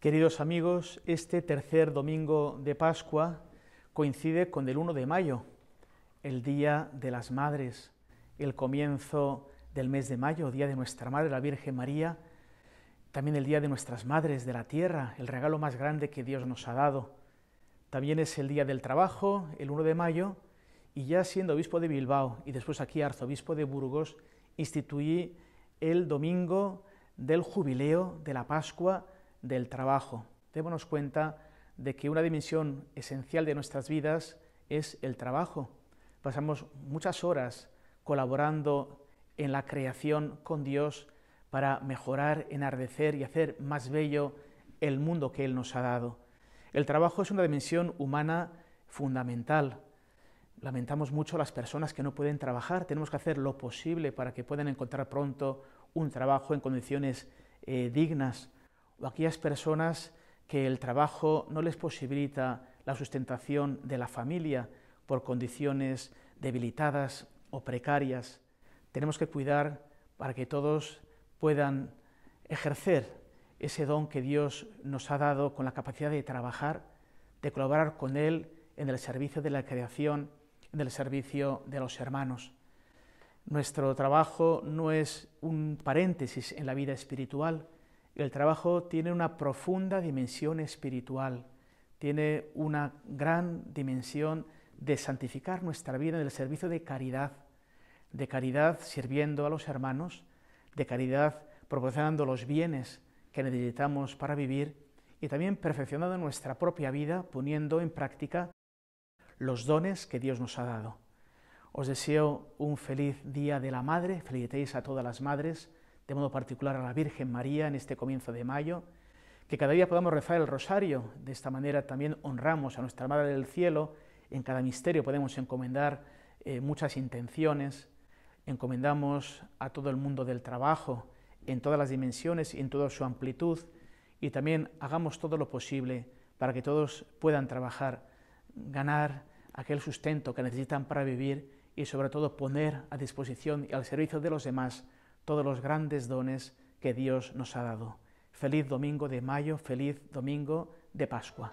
Queridos amigos, este tercer domingo de Pascua coincide con el 1 de mayo, el Día de las Madres, el comienzo del mes de mayo, Día de nuestra Madre, la Virgen María, también el Día de nuestras Madres de la Tierra, el regalo más grande que Dios nos ha dado. También es el Día del Trabajo, el 1 de mayo, y ya siendo obispo de Bilbao y después aquí arzobispo de Burgos, instituí el domingo del jubileo de la Pascua, del trabajo. Démonos cuenta de que una dimensión esencial de nuestras vidas es el trabajo. Pasamos muchas horas colaborando en la creación con Dios para mejorar, enardecer y hacer más bello el mundo que Él nos ha dado. El trabajo es una dimensión humana fundamental. Lamentamos mucho las personas que no pueden trabajar. Tenemos que hacer lo posible para que puedan encontrar pronto un trabajo en condiciones eh, dignas o aquellas personas que el trabajo no les posibilita la sustentación de la familia por condiciones debilitadas o precarias. Tenemos que cuidar para que todos puedan ejercer ese don que Dios nos ha dado con la capacidad de trabajar, de colaborar con Él en el servicio de la creación, en el servicio de los hermanos. Nuestro trabajo no es un paréntesis en la vida espiritual, el trabajo tiene una profunda dimensión espiritual, tiene una gran dimensión de santificar nuestra vida en el servicio de caridad, de caridad sirviendo a los hermanos, de caridad proporcionando los bienes que necesitamos para vivir y también perfeccionando nuestra propia vida poniendo en práctica los dones que Dios nos ha dado. Os deseo un feliz Día de la Madre, felicitéis a todas las madres, de modo particular a la Virgen María en este comienzo de mayo, que cada día podamos rezar el rosario, de esta manera también honramos a nuestra Madre del Cielo, en cada misterio podemos encomendar eh, muchas intenciones, encomendamos a todo el mundo del trabajo, en todas las dimensiones y en toda su amplitud, y también hagamos todo lo posible para que todos puedan trabajar, ganar aquel sustento que necesitan para vivir y sobre todo poner a disposición y al servicio de los demás todos los grandes dones que Dios nos ha dado. Feliz domingo de mayo, feliz domingo de Pascua.